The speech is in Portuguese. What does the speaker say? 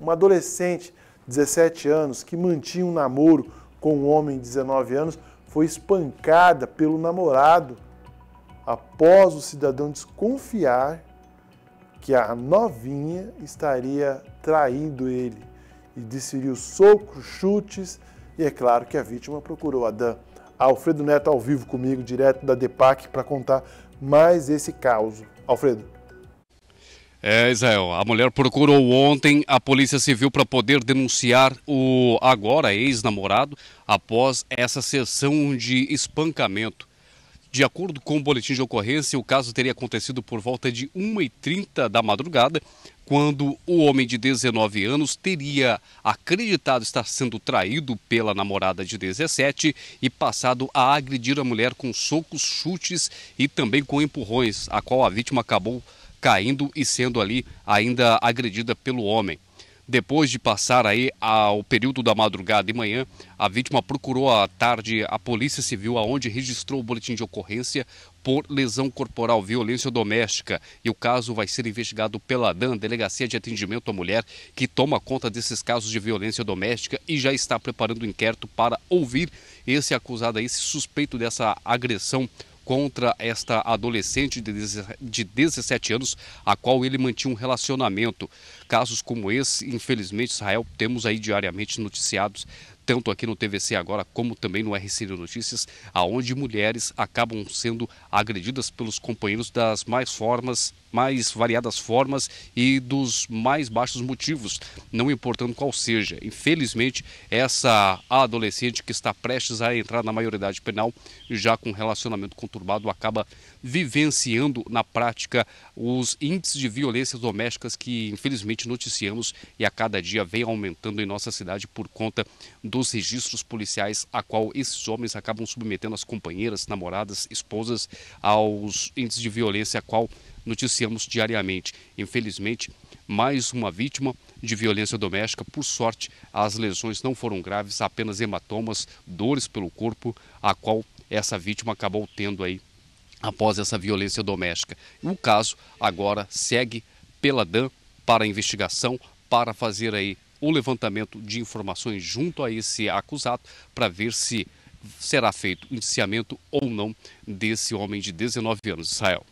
uma adolescente, 17 anos, que mantinha um namoro com um homem de 19 anos, foi espancada pelo namorado após o cidadão desconfiar que a novinha estaria traindo ele e desferiu socos, chutes e é claro que a vítima procurou a Dan. Alfredo Neto ao vivo comigo, direto da DEPAC, para contar mais esse caso. Alfredo. É, Israel, a mulher procurou ontem a Polícia Civil para poder denunciar o agora ex-namorado após essa sessão de espancamento. De acordo com o boletim de ocorrência, o caso teria acontecido por volta de 1h30 da madrugada, quando o homem de 19 anos teria acreditado estar sendo traído pela namorada de 17 e passado a agredir a mulher com socos, chutes e também com empurrões, a qual a vítima acabou caindo e sendo ali ainda agredida pelo homem. Depois de passar aí ao período da madrugada e manhã, a vítima procurou à tarde a Polícia Civil, aonde registrou o boletim de ocorrência por lesão corporal, violência doméstica. E o caso vai ser investigado pela DAN, Delegacia de Atendimento à Mulher, que toma conta desses casos de violência doméstica e já está preparando o um inquérito para ouvir esse acusado, esse suspeito dessa agressão contra esta adolescente de 17 anos, a qual ele mantinha um relacionamento. Casos como esse, infelizmente, Israel, temos aí diariamente noticiados tanto aqui no TVC agora como também no RCN Notícias, aonde mulheres acabam sendo agredidas pelos companheiros das mais formas, mais variadas formas e dos mais baixos motivos, não importando qual seja. Infelizmente, essa adolescente que está prestes a entrar na maioridade penal, já com relacionamento conturbado, acaba vivenciando na prática os índices de violências domésticas que infelizmente noticiamos e a cada dia vem aumentando em nossa cidade por conta do dos registros policiais a qual esses homens acabam submetendo as companheiras, namoradas, esposas aos índices de violência a qual noticiamos diariamente. Infelizmente, mais uma vítima de violência doméstica. Por sorte, as lesões não foram graves, apenas hematomas, dores pelo corpo, a qual essa vítima acabou tendo aí após essa violência doméstica. O caso agora segue pela DAN para investigação, para fazer aí o levantamento de informações junto a esse acusado para ver se será feito indiciamento ou não desse homem de 19 anos, Israel.